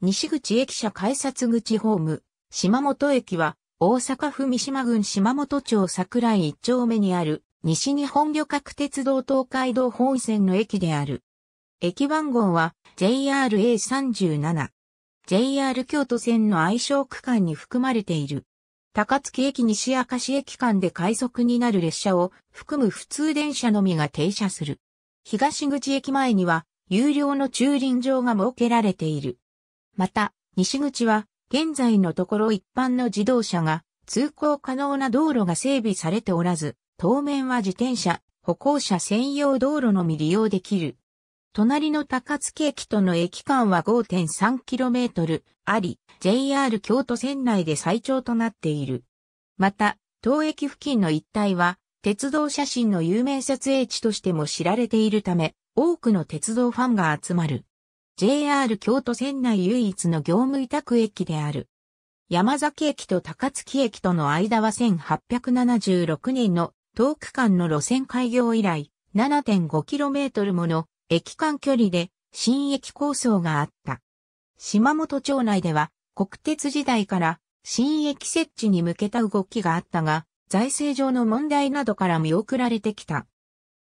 西口駅舎改札口ホーム、島本駅は、大阪府三島郡島本町桜井一丁目にある、西日本旅客鉄道東海道本線の駅である。駅番号は JRA37。JR 京都線の愛称区間に含まれている。高槻駅西明石駅間で快速になる列車を含む普通電車のみが停車する。東口駅前には有料の駐輪場が設けられている。また、西口は、現在のところ一般の自動車が通行可能な道路が整備されておらず、当面は自転車、歩行者専用道路のみ利用できる。隣の高槻駅との駅間は 5.3km あり、JR 京都線内で最長となっている。また、当駅付近の一帯は、鉄道写真の有名撮影地としても知られているため、多くの鉄道ファンが集まる。JR 京都線内唯一の業務委託駅である。山崎駅と高槻駅との間は1876年の東区間の路線開業以来 7.5km もの駅間距離で新駅構想があった。島本町内では国鉄時代から新駅設置に向けた動きがあったが、財政上の問題などから見送られてきた。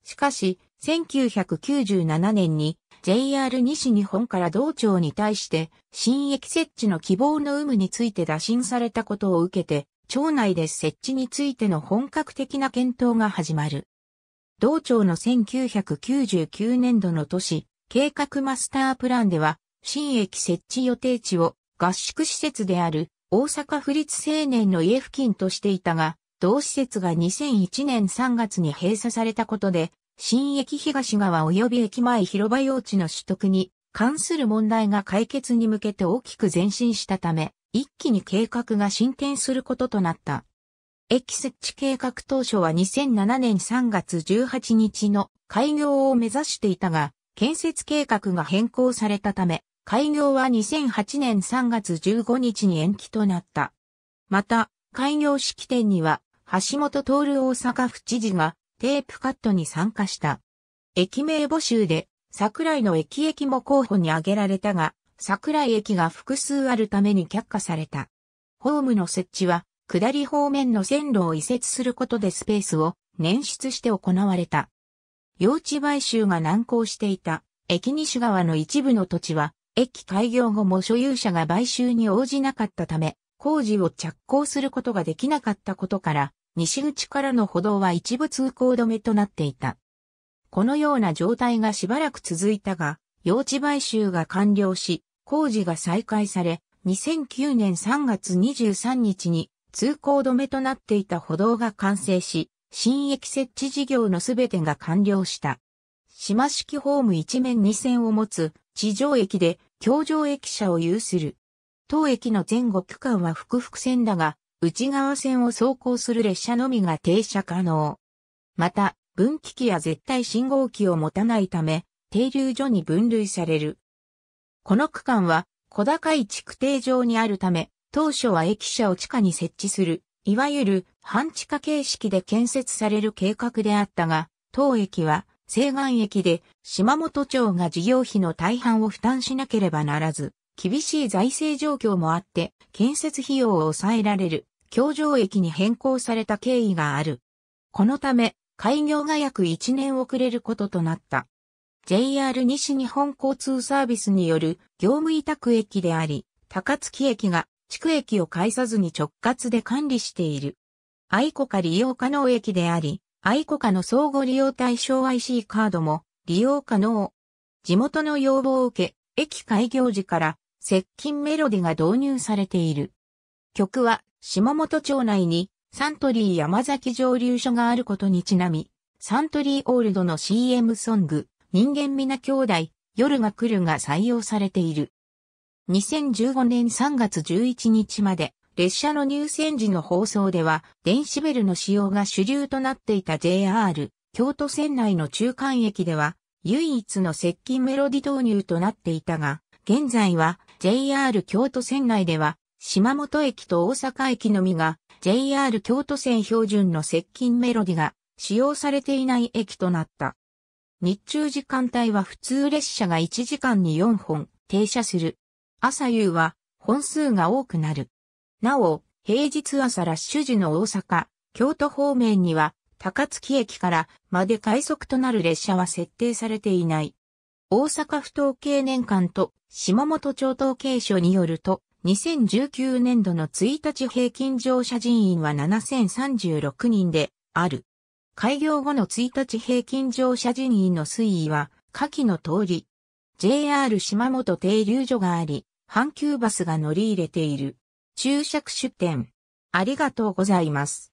しかし、1997年に JR 西日本から道庁に対して、新駅設置の希望の有無について打診されたことを受けて、町内で設置についての本格的な検討が始まる。道庁の1999年度の都市、計画マスタープランでは、新駅設置予定地を合宿施設である大阪府立青年の家付近としていたが、同施設が2001年3月に閉鎖されたことで、新駅東側及び駅前広場用地の取得に関する問題が解決に向けて大きく前進したため、一気に計画が進展することとなった。駅設置計画当初は2007年3月18日の開業を目指していたが、建設計画が変更されたため、開業は2008年3月15日に延期となった。また、開業式典には、橋本徹大阪府知事がテープカットに参加した。駅名募集で、桜井の駅駅も候補に挙げられたが、桜井駅が複数あるために却下された。ホームの設置は、下り方面の線路を移設することでスペースを捻出して行われた。用地買収が難航していた、駅西側の一部の土地は、駅開業後も所有者が買収に応じなかったため、工事を着工することができなかったことから、西口からの歩道は一部通行止めとなっていた。このような状態がしばらく続いたが、用地買収が完了し、工事が再開され、2009年3月23日に通行止めとなっていた歩道が完成し、新駅設置事業のすべてが完了した。島式ホーム一面二線を持つ地上駅で橋上駅舎を有する。当駅の前後区間は複々線だが、内側線を走行する列車のみが停車可能。また、分岐器や絶対信号機を持たないため、停留所に分類される。この区間は、小高い築堤上にあるため、当初は駅舎を地下に設置する、いわゆる半地下形式で建設される計画であったが、当駅は西岸駅で島本町が事業費の大半を負担しなければならず、厳しい財政状況もあって建設費用を抑えられる京城駅に変更された経緯がある。このため、開業が約1年遅れることとなった。JR 西日本交通サービスによる業務委託駅であり、高槻駅が地区駅を介さずに直轄で管理している。愛子か利用可能駅であり、愛子かの相互利用対象 IC カードも利用可能。地元の要望を受け、駅開業時から接近メロディが導入されている。曲は島本町内にサントリー山崎蒸留所があることにちなみ、サントリーオールドの CM ソング、人間皆兄弟、夜が来るが採用されている。2015年3月11日まで、列車の入線時の放送では、電子ベルの使用が主流となっていた JR、京都線内の中間駅では、唯一の接近メロディ導入となっていたが、現在は JR 京都線内では、島本駅と大阪駅のみが JR 京都線標準の接近メロディが使用されていない駅となった。日中時間帯は普通列車が1時間に4本停車する。朝夕は本数が多くなる。なお、平日朝ラッシュ時の大阪、京都方面には高槻駅からまで快速となる列車は設定されていない。大阪府統計年間と島本町統計所によると、2019年度の1日平均乗車人員は7036人である。開業後の1日平均乗車人員の推移は、下記の通り。JR 島本停留所があり、阪急バスが乗り入れている。注釈出店。ありがとうございます。